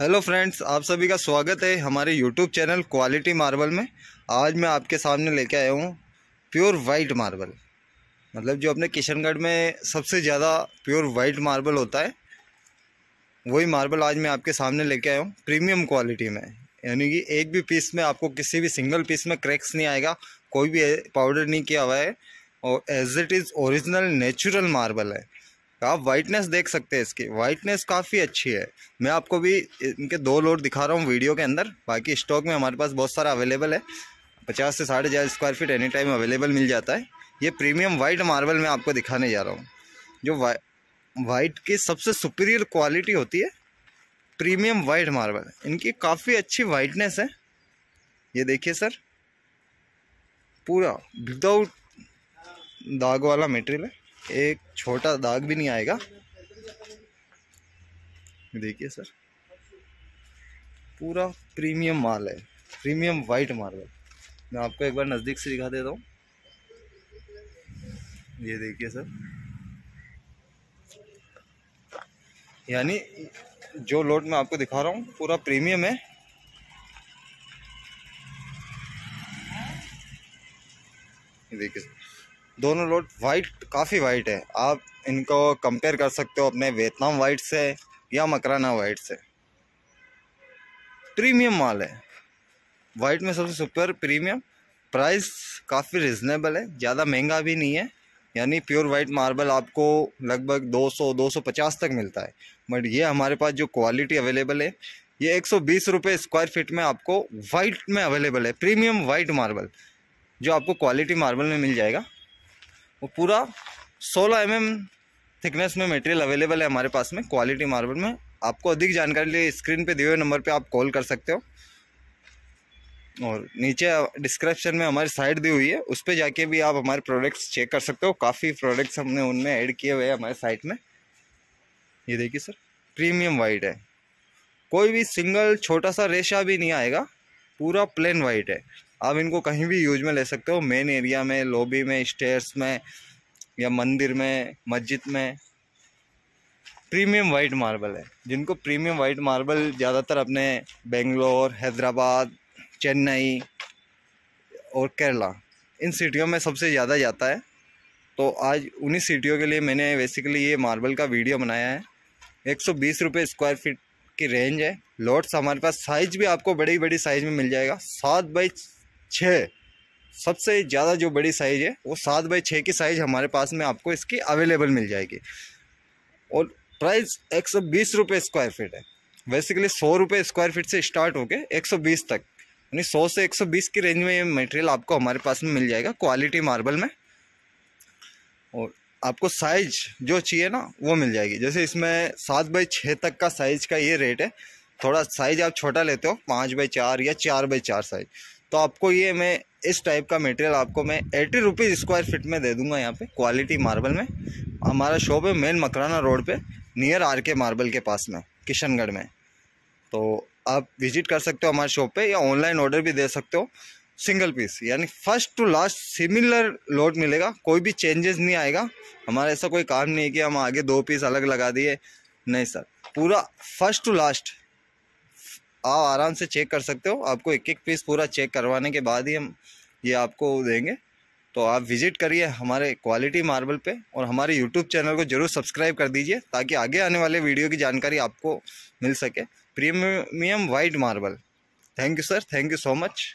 hello friends आप सभी का स्वागत है हमारे यूट्यूब चैनल क्वालिटी मार्बल में आज मैं आपके सामने लेके आया हूँ प्योर वाइट मार्बल मतलब जो अपने किशनगढ़ में सबसे ज़्यादा प्योर वाइट मार्बल होता है वही मार्बल आज मैं आपके सामने लेके आया हूँ प्रीमियम क्वालिटी में यानी कि एक भी पीस में आपको किसी भी सिंगल पीस में क्रैक्स नहीं आएगा कोई भी पाउडर नहीं किया हुआ है और as it is original natural marble है तो आप वाइटनेस देख सकते हैं इसकी वाइटनेस काफ़ी अच्छी है मैं आपको भी इनके दो लोड दिखा रहा हूँ वीडियो के अंदर बाकी स्टॉक में हमारे पास बहुत सारा अवेलेबल है पचास से साढ़े हज़ार square feet any time available मिल जाता है ये प्रीमियम वाइट मार्बल मैं आपको दिखाने जा रहा हूँ जो वा, वाइट की सबसे सुपीरियर क्वालिटी होती है प्रीमियम वाइट मार्बल इनकी काफ़ी अच्छी वाइटनेस है ये देखिए सर पूरा विदाउट दाग वाला मटेरियल है एक छोटा दाग भी नहीं आएगा देखिए सर पूरा प्रीमियम माल है प्रीमियम वाइट मार्बल मैं आपको एक बार नज़दीक से दिखा देता हूँ ये देखिए सर यानी जो लोट मैं आपको दिखा रहा हूँ पूरा प्रीमियम है देखिए सर दोनों लोट वाइट काफ़ी वाइट है आप इनको कंपेयर कर सकते हो अपने वेतनाम वाइट से या मकराना वाइट से प्रीमियम माल है वाइट में सबसे सुपर प्रीमियम प्राइस काफ़ी रिजनेबल है ज़्यादा महंगा भी नहीं है यानी प्योर वाइट मार्बल आपको लगभग 200 250 तक मिलता है बट ये हमारे पास जो क्वालिटी अवेलेबल है ये एक सौ स्क्वायर फीट में आपको वाइट में अवेलेबल है प्रीमियम वाइट मार्बल जो आपको क्वालिटी मार्बल में मिल जाएगा वो पूरा 16 एम mm थिकनेस में मटेरियल अवेलेबल है हमारे पास में क्वालिटी मार्बल में आपको अधिक जानकारी लिए स्क्रीन पे दिए हुए नंबर पे आप कॉल कर सकते हो और नीचे डिस्क्रिप्शन में हमारी साइट दी हुई है उस पर जाके भी आप हमारे प्रोडक्ट्स चेक कर सकते हो काफ़ी प्रोडक्ट्स हमने उनमें ऐड किए हुए हैं हमारे साइट में ये देखिए सर प्रीमियम वाइट है कोई भी सिंगल छोटा सा रेशा भी नहीं आएगा पूरा प्लेन वाइट है आप इनको कहीं भी यूज में ले सकते हो मेन एरिया में लॉबी में स्टेयर्स में या मंदिर में मस्जिद में प्रीमियम वाइट मार्बल है जिनको प्रीमियम वाइट मार्बल ज़्यादातर अपने बेंगलोर हैदराबाद चेन्नई और केरला इन सिटियों में सबसे ज़्यादा जाता है तो आज उन्हीं सिटियों के लिए मैंने बेसिकली ये मार्बल का वीडियो बनाया है एक सौ बीस रुपये स्क्वायर फीट की रेंज है लॉट्स हमारे पास साइज़ भी आपको बड़ी बड़ी साइज़ में मिल जाएगा सात बाई छः सबसे ज़्यादा जो बड़ी साइज़ है वो सात बाई छः की साइज़ हमारे पास में आपको इसकी अवेलेबल मिल जाएगी और प्राइस एक सौ बीस रुपये स्क्वायर फीट है बेसिकली सौ रुपये स्क्वायर फीट से स्टार्ट होके एक सौ बीस तक यानी सौ से एक सौ बीस की रेंज में ये मटेरियल आपको हमारे पास में मिल जाएगा क्वालिटी मार्बल में और आपको साइज जो चाहिए ना वो मिल जाएगी जैसे इसमें सात बाई छः तक का साइज़ का ये रेट है थोड़ा साइज आप छोटा लेते हो पाँच बाई चार या चार बाई चार साइज़ तो आपको ये मैं इस टाइप का मटेरियल आपको मैं एटी रुपीज़ स्क्वायर फिट में दे दूंगा यहाँ पे क्वालिटी मार्बल में हमारा शॉप है मेन मकराना रोड पे नियर आर के मार्बल के पास में किशनगढ़ में तो आप विजिट कर सकते हो हमारे शॉप पे या ऑनलाइन ऑर्डर भी दे सकते हो सिंगल पीस यानी first to last similar load मिलेगा कोई भी चेंजेस नहीं आएगा हमारा ऐसा कोई काम नहीं है कि हम आगे दो पीस अलग लगा दिए नहीं सर पूरा फर्स्ट टू लास्ट आप आराम से चेक कर सकते हो आपको एक एक पीस पूरा चेक करवाने के बाद ही हम ये आपको देंगे तो आप विज़िट करिए हमारे क्वालिटी मार्बल पे और हमारे यूट्यूब चैनल को ज़रूर सब्सक्राइब कर दीजिए ताकि आगे आने वाले वीडियो की जानकारी आपको मिल सके premium white marble thank you sir thank you so much